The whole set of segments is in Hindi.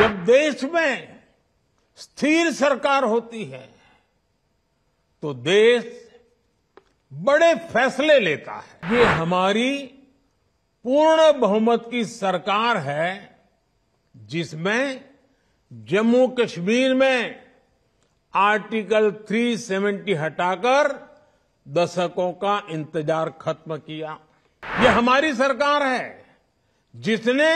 जब देश में स्थिर सरकार होती है तो देश बड़े फैसले लेता है ये हमारी पूर्ण बहुमत की सरकार है जिसमें जम्मू कश्मीर में आर्टिकल 370 हटाकर दशकों का इंतजार खत्म किया ये हमारी सरकार है जिसने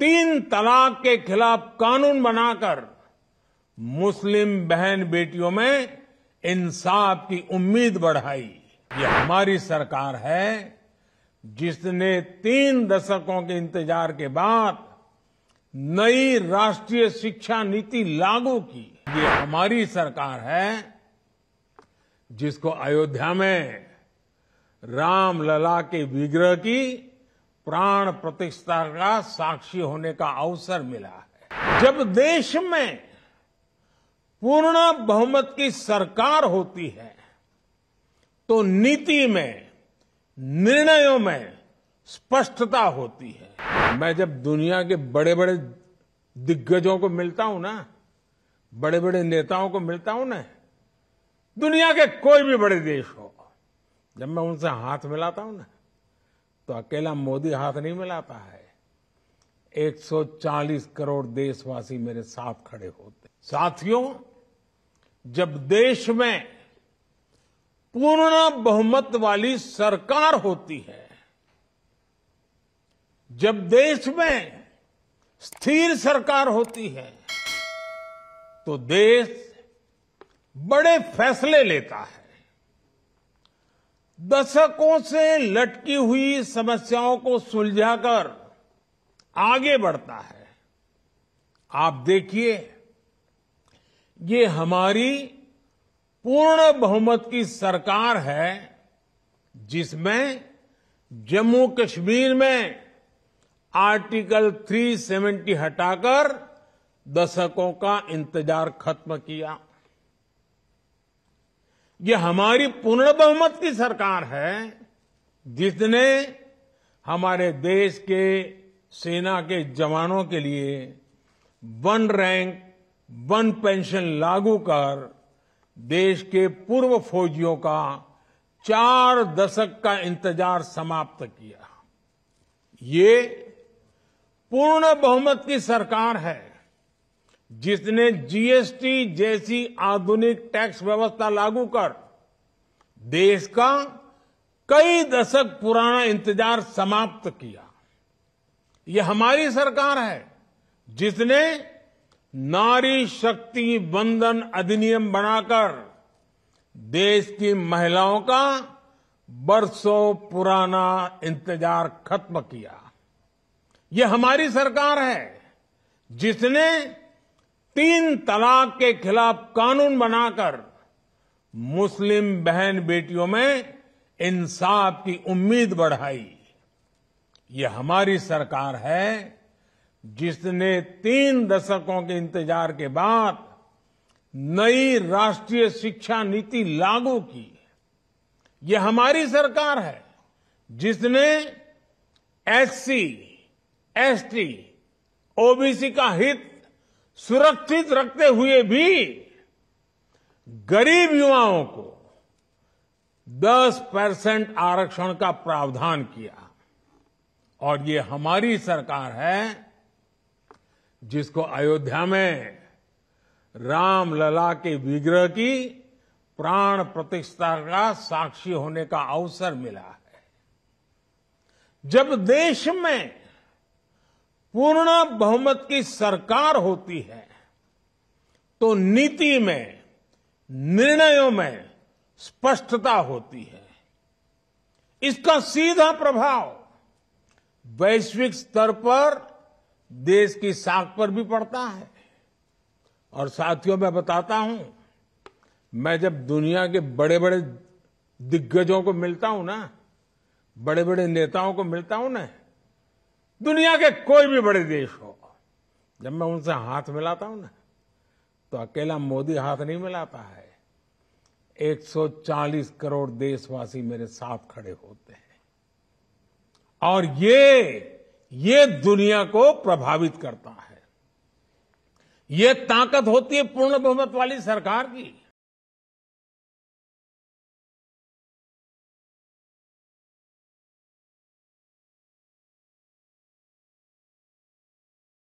तीन तलाक के खिलाफ कानून बनाकर मुस्लिम बहन बेटियों में इंसाफ की उम्मीद बढ़ाई ये हमारी सरकार है जिसने तीन दशकों के इंतजार के बाद नई राष्ट्रीय शिक्षा नीति लागू की ये हमारी सरकार है जिसको अयोध्या में रामलला के विग्रह की प्राण प्रतिष्ठा का साक्षी होने का अवसर मिला है जब देश में पूर्ण बहुमत की सरकार होती है तो नीति में निर्णयों में स्पष्टता होती है मैं जब दुनिया के बड़े बड़े दिग्गजों को मिलता हूं ना बड़े बड़े नेताओं को मिलता हूं ना दुनिया के कोई भी बड़े देश हो जब मैं उनसे हाथ मिलाता हूं ना तो अकेला मोदी हाथ नहीं मिलाता है 140 करोड़ देशवासी मेरे साथ खड़े होते साथियों जब देश में पूर्ण बहुमत वाली सरकार होती है जब देश में स्थिर सरकार होती है तो देश बड़े फैसले लेता है दशकों से लटकी हुई समस्याओं को सुलझाकर आगे बढ़ता है आप देखिए ये हमारी पूर्ण बहुमत की सरकार है जिसमें जम्मू कश्मीर में आर्टिकल 370 हटाकर दशकों का इंतजार खत्म किया ये हमारी पूर्ण बहुमत की सरकार है जिसने हमारे देश के सेना के जवानों के लिए वन रैंक वन पेंशन लागू कर देश के पूर्व फौजियों का चार दशक का इंतजार समाप्त किया ये पूर्ण बहुमत की सरकार है जिसने जीएसटी जैसी आधुनिक टैक्स व्यवस्था लागू कर देश का कई दशक पुराना इंतजार समाप्त किया यह हमारी सरकार है जिसने नारी शक्ति बंधन अधिनियम बनाकर देश की महिलाओं का बरसों पुराना इंतजार खत्म किया यह हमारी सरकार है जिसने तीन तलाक के खिलाफ कानून बनाकर मुस्लिम बहन बेटियों में इंसाफ की उम्मीद बढ़ाई ये हमारी सरकार है जिसने तीन दशकों के इंतजार के बाद नई राष्ट्रीय शिक्षा नीति लागू की ये हमारी सरकार है जिसने एससी, एसटी, ओबीसी का हित सुरक्षित रखते हुए भी गरीब युवाओं को 10 परसेंट आरक्षण का प्रावधान किया और ये हमारी सरकार है जिसको अयोध्या में रामलला के विग्रह की प्राण प्रतिष्ठा का साक्षी होने का अवसर मिला है जब देश में पूर्ण बहुमत की सरकार होती है तो नीति में निर्णयों में स्पष्टता होती है इसका सीधा प्रभाव वैश्विक स्तर पर देश की साख पर भी पड़ता है और साथियों मैं बताता हूं मैं जब दुनिया के बड़े बड़े दिग्गजों को मिलता हूं ना बड़े बड़े नेताओं को मिलता हूं ना दुनिया के कोई भी बड़े देश हो जब मैं उनसे हाथ मिलाता हूं ना तो अकेला मोदी हाथ नहीं मिलाता है 140 करोड़ देशवासी मेरे साथ खड़े होते हैं और ये ये दुनिया को प्रभावित करता है ये ताकत होती है पूर्ण बहुमत वाली सरकार की